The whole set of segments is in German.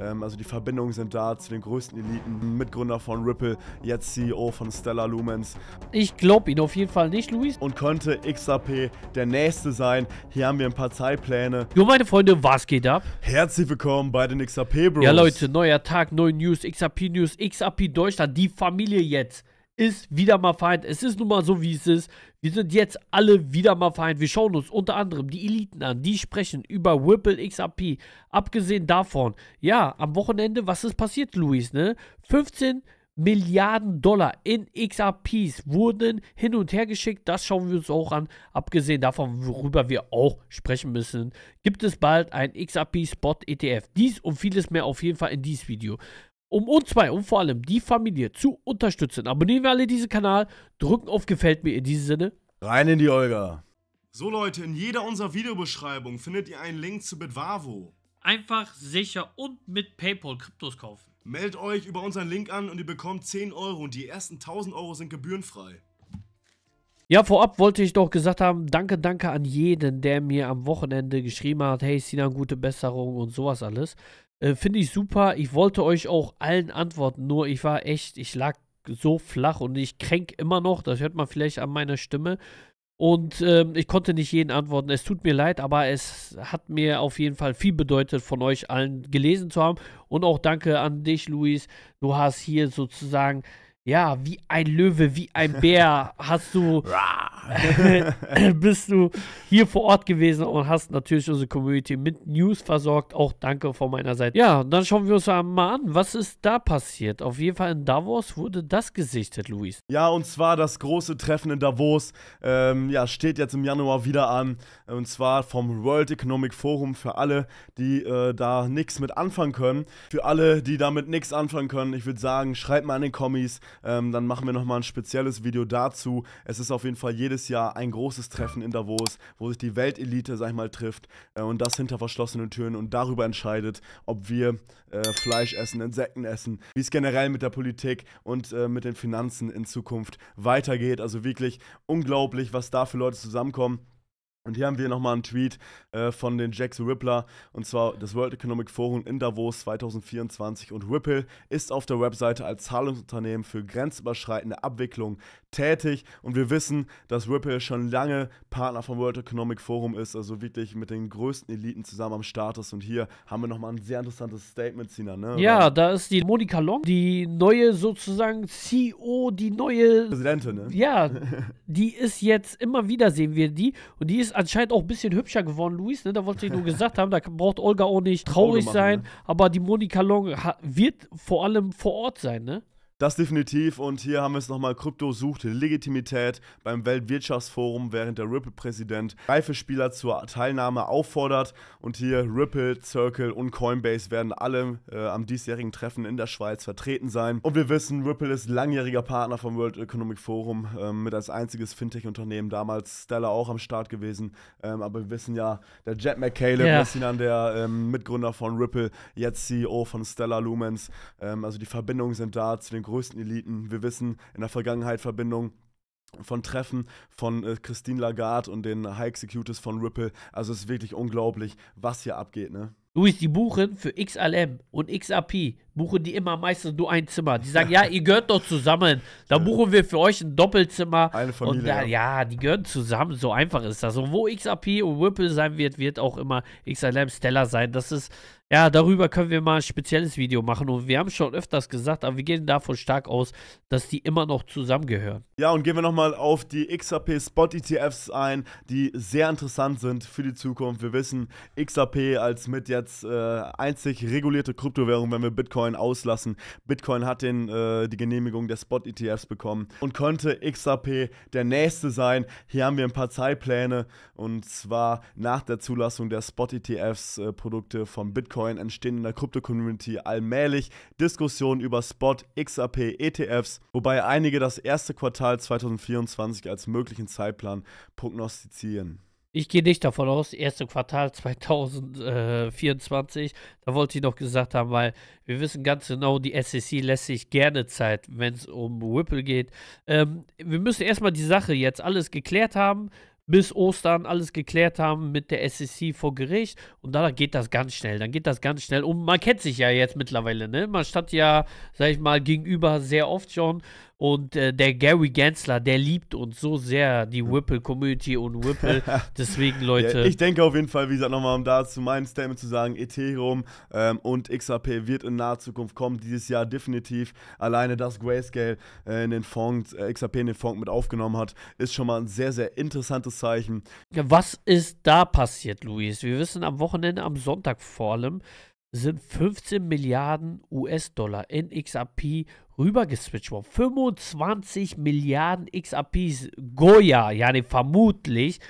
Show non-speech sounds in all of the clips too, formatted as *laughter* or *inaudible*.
Ähm, also die Verbindungen sind da zu den größten Eliten. Mitgründer von Ripple, jetzt CEO von Stellar Lumens. Ich glaube ihn auf jeden Fall nicht, Luis. Und könnte XRP der Nächste sein. Hier haben wir ein paar Zeitpläne. Jo, meine Freunde, was geht ab? Herzlich willkommen bei den XRP Bros. Ja, Leute, neuer Tag, neue News, XRP News, XRP Deutschland, die Familie jetzt ist wieder mal Feind. Es ist nun mal so, wie es ist. Wir sind jetzt alle wieder mal Feind. Wir schauen uns unter anderem die Eliten an. Die sprechen über Whipple XRP. Abgesehen davon, ja, am Wochenende, was ist passiert, Luis? Ne? 15 Milliarden Dollar in XRPs wurden hin und her geschickt. Das schauen wir uns auch an. Abgesehen davon, worüber wir auch sprechen müssen, gibt es bald ein XRP Spot ETF. Dies und vieles mehr auf jeden Fall in diesem Video. Um uns zwei und vor allem die Familie zu unterstützen, abonnieren wir alle diesen Kanal, drücken auf Gefällt mir in diesem Sinne. Rein in die Olga. So Leute, in jeder unserer Videobeschreibung findet ihr einen Link zu Bitwavo. Einfach, sicher und mit Paypal Kryptos kaufen. Meldet euch über unseren Link an und ihr bekommt 10 Euro und die ersten 1000 Euro sind gebührenfrei. Ja, vorab wollte ich doch gesagt haben, danke, danke an jeden, der mir am Wochenende geschrieben hat, hey Sinan, gute Besserung und sowas alles. Äh, finde ich super. Ich wollte euch auch allen antworten, nur ich war echt, ich lag so flach und ich kränk immer noch. Das hört man vielleicht an meiner Stimme. Und ähm, ich konnte nicht jeden antworten. Es tut mir leid, aber es hat mir auf jeden Fall viel bedeutet, von euch allen gelesen zu haben. Und auch danke an dich, Luis. Du hast hier sozusagen ja, wie ein Löwe, wie ein Bär hast du, *laughs* *laughs* bist du hier vor Ort gewesen und hast natürlich unsere Community mit News versorgt. Auch danke von meiner Seite. Ja, und dann schauen wir uns mal an, was ist da passiert. Auf jeden Fall in Davos wurde das gesichtet, Luis. Ja, und zwar das große Treffen in Davos, ähm, ja, steht jetzt im Januar wieder an. Und zwar vom World Economic Forum für alle, die äh, da nichts mit anfangen können. Für alle, die damit nichts anfangen können, ich würde sagen, schreibt mal in den Kommis, ähm, dann machen wir nochmal ein spezielles Video dazu. Es ist auf jeden Fall jedes Jahr ein großes Treffen in Davos, wo sich die Weltelite, sag ich mal, trifft äh, und das hinter verschlossenen Türen und darüber entscheidet, ob wir äh, Fleisch essen, Insekten essen, wie es generell mit der Politik und äh, mit den Finanzen in Zukunft weitergeht. Also wirklich unglaublich, was da für Leute zusammenkommen. Und hier haben wir nochmal einen Tweet äh, von den Jacks Rippler und zwar das World Economic Forum in Davos 2024 und Ripple ist auf der Webseite als Zahlungsunternehmen für grenzüberschreitende Abwicklung tätig und wir wissen, dass Ripple schon lange Partner vom World Economic Forum ist, also wirklich mit den größten Eliten zusammen am Start ist. Und hier haben wir nochmal ein sehr interessantes Statement, Sina, ne? Ja, da ist die Monika Long, die neue sozusagen CEO, die neue Präsidentin, ne? Ja, *laughs* die ist jetzt immer wieder, sehen wir die. Und die ist anscheinend auch ein bisschen hübscher geworden, Luis, ne? Da wollte ich nur gesagt haben, da braucht Olga auch nicht traurig machen, sein. Ne? Aber die Monika Long wird vor allem vor Ort sein, ne? Das definitiv und hier haben wir es nochmal, Krypto sucht Legitimität beim Weltwirtschaftsforum, während der Ripple-Präsident reife Spieler zur Teilnahme auffordert und hier Ripple, Circle und Coinbase werden alle äh, am diesjährigen Treffen in der Schweiz vertreten sein. Und wir wissen, Ripple ist langjähriger Partner vom World Economic Forum, äh, mit als einziges Fintech-Unternehmen damals Stella auch am Start gewesen, ähm, aber wir wissen ja, der Jet McCaleb yeah. ist dann der ähm, Mitgründer von Ripple, jetzt CEO von Stella Lumens, ähm, also die Verbindungen sind da zu den größten Eliten. Wir wissen in der Vergangenheit Verbindung von Treffen von äh, Christine Lagarde und den High Executives von Ripple. Also es ist wirklich unglaublich, was hier abgeht, ne? Luis, die buchen für XLM und XAP, buchen die immer meistens nur ein Zimmer. Die sagen, ja, ihr gehört doch zusammen. Da buchen wir für euch ein Doppelzimmer. Eine Familie. Da, ja. die gehören zusammen. So einfach ist das. Und wo XAP und Ripple sein wird, wird auch immer XLM Stella sein. Das ist, ja, darüber können wir mal ein spezielles Video machen. Und wir haben schon öfters gesagt, aber wir gehen davon stark aus, dass die immer noch zusammengehören. Ja, und gehen wir nochmal auf die XRP Spot ETFs ein, die sehr interessant sind für die Zukunft. Wir wissen, XRP als mit jetzt äh, einzig regulierte Kryptowährung, wenn wir Bitcoin auslassen. Bitcoin hat den, äh, die Genehmigung der Spot ETFs bekommen und könnte XRP der nächste sein. Hier haben wir ein paar Zeitpläne und zwar nach der Zulassung der Spot ETFs äh, Produkte von Bitcoin Bitcoin entstehen in der Krypto-Community allmählich Diskussionen über Spot, XRP, ETFs, wobei einige das erste Quartal 2024 als möglichen Zeitplan prognostizieren. Ich gehe nicht davon aus, erste Quartal 2024. Da wollte ich noch gesagt haben, weil wir wissen ganz genau, die SEC lässt sich gerne Zeit, wenn es um Whipple geht. Ähm, wir müssen erstmal die Sache jetzt alles geklärt haben bis Ostern alles geklärt haben mit der SEC vor Gericht und dann geht das ganz schnell, dann geht das ganz schnell und man kennt sich ja jetzt mittlerweile, ne? Man stand ja, sag ich mal, gegenüber sehr oft schon und äh, der Gary Gensler, der liebt uns so sehr, die hm. Whipple-Community und Whipple. *laughs* Deswegen, Leute. ja, ich denke auf jeden Fall, wie gesagt, nochmal, um da zu meinem Statement zu sagen, Ethereum ähm, und XRP wird in naher Zukunft kommen, dieses Jahr definitiv. Alleine, dass Grayscale äh, in den Fonds, äh, XRP in den Fonds mit aufgenommen hat, ist schon mal ein sehr, sehr interessantes Anführungszeichen. Was ist da passiert, Luis? Wir wissen, am Wochenende, am Sonntag vor allem, sind 15 Milliarden US-Dollar in XRP rübergeswitcht worden. 25 Milliarden XRPs. Goya, ja, nee, vermutlich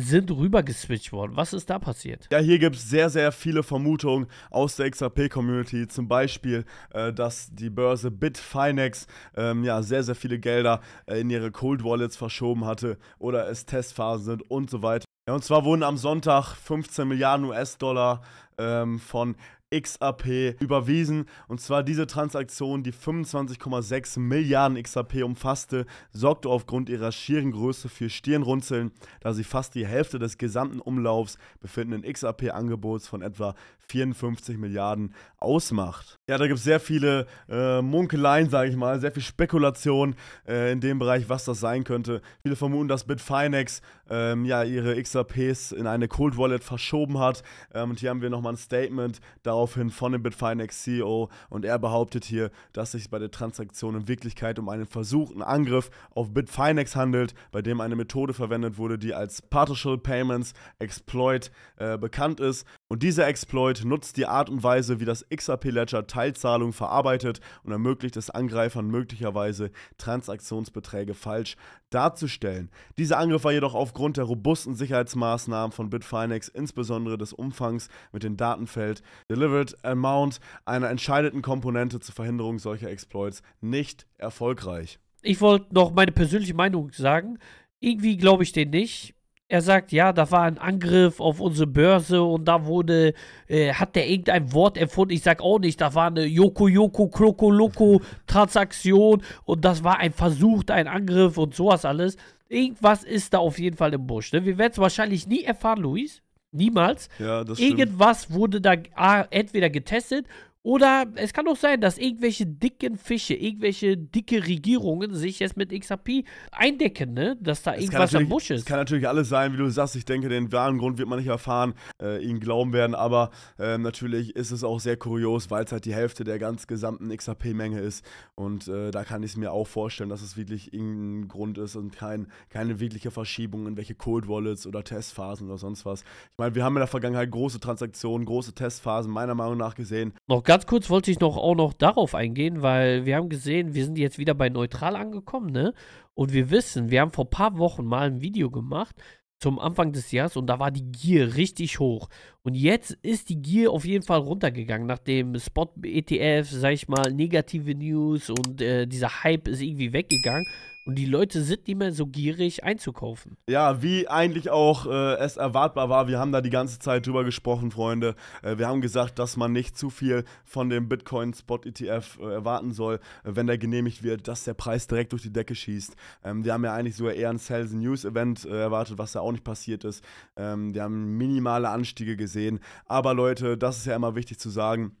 sind rübergeswitcht worden. Was ist da passiert? Ja, hier gibt es sehr, sehr viele Vermutungen aus der XRP-Community. Zum Beispiel, äh, dass die Börse Bitfinex ähm, ja, sehr, sehr viele Gelder äh, in ihre Cold Wallets verschoben hatte oder es Testphasen sind und so weiter. Ja, und zwar wurden am Sonntag 15 Milliarden US-Dollar ähm, von XRP überwiesen. Und zwar diese Transaktion, die 25,6 Milliarden XRP umfasste, sorgte aufgrund ihrer schieren Größe für Stirnrunzeln, da sie fast die Hälfte des gesamten Umlaufs befindenden xrp angebots von etwa 54 Milliarden ausmacht. Ja, da gibt es sehr viele äh, Munkeleien, sage ich mal, sehr viel Spekulation äh, in dem Bereich, was das sein könnte. Viele vermuten, dass Bitfinex ähm, ja ihre XRPs in eine Cold Wallet verschoben hat. Ähm, und hier haben wir nochmal ein Statement darauf Aufhin von dem Bitfinex CEO und er behauptet hier, dass sich bei der Transaktion in Wirklichkeit um einen versuchten Angriff auf Bitfinex handelt, bei dem eine Methode verwendet wurde, die als Partial Payments Exploit äh, bekannt ist und dieser Exploit nutzt die Art und Weise, wie das XRP-Ledger Teilzahlungen verarbeitet und ermöglicht es Angreifern möglicherweise Transaktionsbeträge falsch darzustellen. Dieser Angriff war jedoch aufgrund der robusten Sicherheitsmaßnahmen von Bitfinex, insbesondere des Umfangs mit dem Datenfeld Delivered Amount, einer entscheidenden Komponente zur Verhinderung solcher Exploits, nicht erfolgreich. Ich wollte noch meine persönliche Meinung sagen. Irgendwie glaube ich den nicht er sagt, ja, da war ein Angriff auf unsere Börse und da wurde, äh, hat der irgendein Wort erfunden. Ich sag auch nicht, da war eine Yoko Yoko Kroko Loko Transaktion und das war ein Versuch, ein Angriff und sowas alles. Irgendwas ist da auf jeden Fall im Busch. Ne? Wir werden es wahrscheinlich nie erfahren, Luis. Niemals. Ja, Irgendwas wurde da ah, entweder getestet oder es kann auch sein, dass irgendwelche dicken Fische, irgendwelche dicke Regierungen sich jetzt mit XRP eindecken, ne? dass da es irgendwas am Busch ist. Es kann natürlich alles sein, wie du sagst. Ich denke, den wahren Grund wird man nicht erfahren, äh, ihnen glauben werden. Aber äh, natürlich ist es auch sehr kurios, weil es halt die Hälfte der ganz gesamten XRP-Menge ist. Und äh, da kann ich es mir auch vorstellen, dass es wirklich irgendein Grund ist und kein, keine wirkliche Verschiebung in welche Cold Wallets oder Testphasen oder sonst was. Ich meine, wir haben in der Vergangenheit große Transaktionen, große Testphasen meiner Meinung nach gesehen. Noch ganz kurz wollte ich noch auch noch darauf eingehen, weil wir haben gesehen, wir sind jetzt wieder bei neutral angekommen, ne? Und wir wissen, wir haben vor ein paar Wochen mal ein Video gemacht zum Anfang des Jahres und da war die Gier richtig hoch. Und jetzt ist die Gier auf jeden Fall runtergegangen, nachdem Spot ETF, sag ich mal, negative News und äh, dieser Hype ist irgendwie weggegangen und die Leute sind nicht mehr so gierig einzukaufen. Ja, wie eigentlich auch äh, es erwartbar war, wir haben da die ganze Zeit drüber gesprochen, Freunde. Äh, wir haben gesagt, dass man nicht zu viel von dem Bitcoin Spot ETF äh, erwarten soll, äh, wenn der genehmigt wird, dass der Preis direkt durch die Decke schießt. Ähm, wir haben ja eigentlich sogar eher ein Sales News Event äh, erwartet, was ja auch nicht passiert ist. Ähm, wir haben minimale Anstiege gesehen. Aber Leute, das ist ja immer wichtig zu sagen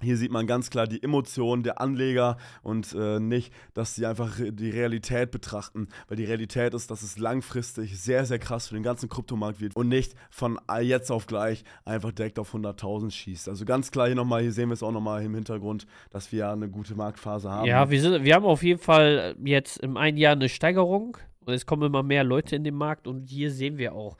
hier sieht man ganz klar die Emotionen der Anleger und äh, nicht, dass sie einfach die Realität betrachten, weil die Realität ist, dass es langfristig sehr, sehr krass für den ganzen Kryptomarkt wird und nicht von äh, jetzt auf gleich einfach direkt auf 100.000 schießt. Also ganz klar hier nochmal, hier sehen wir es auch nochmal im Hintergrund, dass wir ja eine gute Marktphase haben. Ja, wir, sind, wir haben auf jeden Fall jetzt im einen Jahr eine Steigerung und es kommen immer mehr Leute in den Markt und hier sehen wir auch,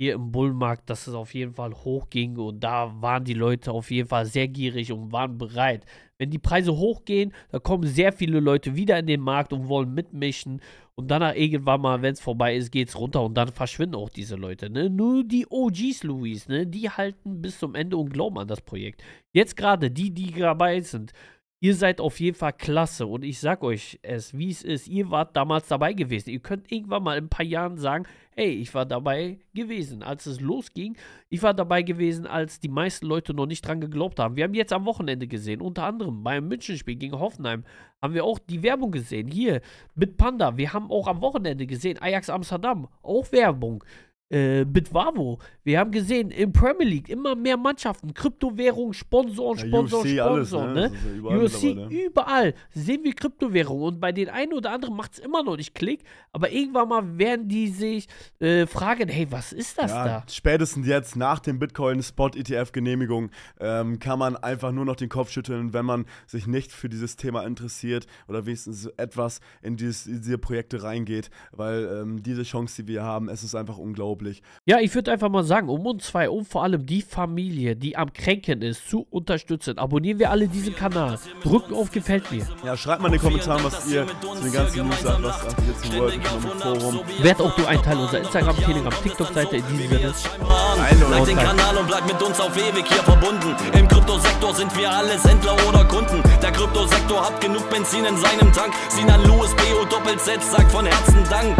hier im Bullmarkt, dass es auf jeden Fall hochging und da waren die Leute auf jeden Fall sehr gierig und waren bereit. Wenn die Preise hochgehen, da kommen sehr viele Leute wieder in den Markt und wollen mitmischen und danach irgendwann mal, wenn es vorbei ist, geht es runter und dann verschwinden auch diese Leute. Ne? Nur die OGs, Louis, ne? die halten bis zum Ende und glauben an das Projekt. Jetzt gerade die, die dabei sind, Ihr seid auf jeden Fall klasse und ich sag euch es, wie es ist. Ihr wart damals dabei gewesen. Ihr könnt irgendwann mal in ein paar Jahren sagen, hey, ich war dabei gewesen, als es losging. Ich war dabei gewesen, als die meisten Leute noch nicht dran geglaubt haben. Wir haben jetzt am Wochenende gesehen, unter anderem beim Münchenspiel gegen Hoffenheim, haben wir auch die Werbung gesehen. Hier mit Panda. Wir haben auch am Wochenende gesehen, Ajax Amsterdam, auch Werbung äh, Bitwavo. Wir haben gesehen, im Premier League immer mehr Mannschaften, Kryptowährung, Sponsoren, Sponsoren, ja, Sponsoren. ne? ne? Ja überall UFC, überall sehen wir Kryptowährung und bei den einen oder anderen macht es immer noch nicht Klick, aber irgendwann mal werden die sich äh, fragen, hey, was ist das ja, da? Spätestens jetzt nach dem Bitcoin-Spot-ETF-Genehmigung ähm, kann man einfach nur noch den Kopf schütteln, wenn man sich nicht für dieses Thema interessiert oder wenigstens etwas in, dieses, in diese Projekte reingeht, weil ähm, diese Chance, die wir haben, es ist einfach unglaublich unglaublich. Ja, ich würde einfach mal sagen, um uns zwei, um vor allem die Familie, die am Kränken ist, zu unterstützen, abonnieren wir alle diesen Kanal. Drücken auf Gefällt mir. Ja, schreibt mal in den Kommentaren, was ihr zu den ganzen News sagt, was ihr jetzt wollt, im Forum. Werd auch du ein Teil unserer Instagram, Telegram, TikTok-Seite in diesem Video. Like den Kanal und bleib mit uns auf ewig hier verbunden. Im Kryptosektor sind wir alle Sendler oder Kunden. Der Kryptosektor hat genug Benzin in seinem Tank. Sinan Louis, BO Doppel Z sagt von Herzen Dank.